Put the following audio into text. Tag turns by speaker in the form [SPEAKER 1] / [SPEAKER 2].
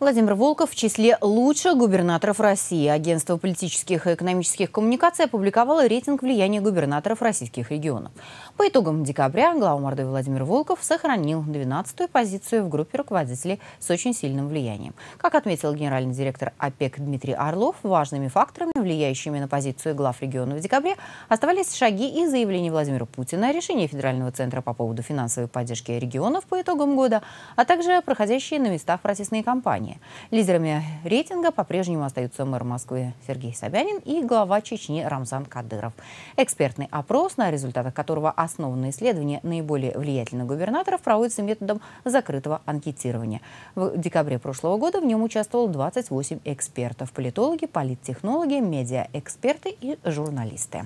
[SPEAKER 1] Владимир Волков в числе лучших губернаторов России. Агентство политических и экономических коммуникаций опубликовало рейтинг влияния губернаторов российских регионов. По итогам декабря глава Мордовии Владимир Волков сохранил 12-ю позицию в группе руководителей с очень сильным влиянием. Как отметил генеральный директор ОПЕК Дмитрий Орлов, важными факторами, влияющими на позицию глав региона в декабре, оставались шаги и заявления Владимира Путина, решение Федерального центра по поводу финансовой поддержки регионов по итогам года, а также проходящие на местах протестные кампании. Украине. Лидерами рейтинга по-прежнему остаются мэр Москвы Сергей Собянин и глава Чечни Рамзан Кадыров. Экспертный опрос, на результатах которого основано исследование наиболее влиятельных губернаторов, проводится методом закрытого анкетирования. В декабре прошлого года в нем участвовало 28 экспертов – политологи, политтехнологи, медиаэксперты и журналисты.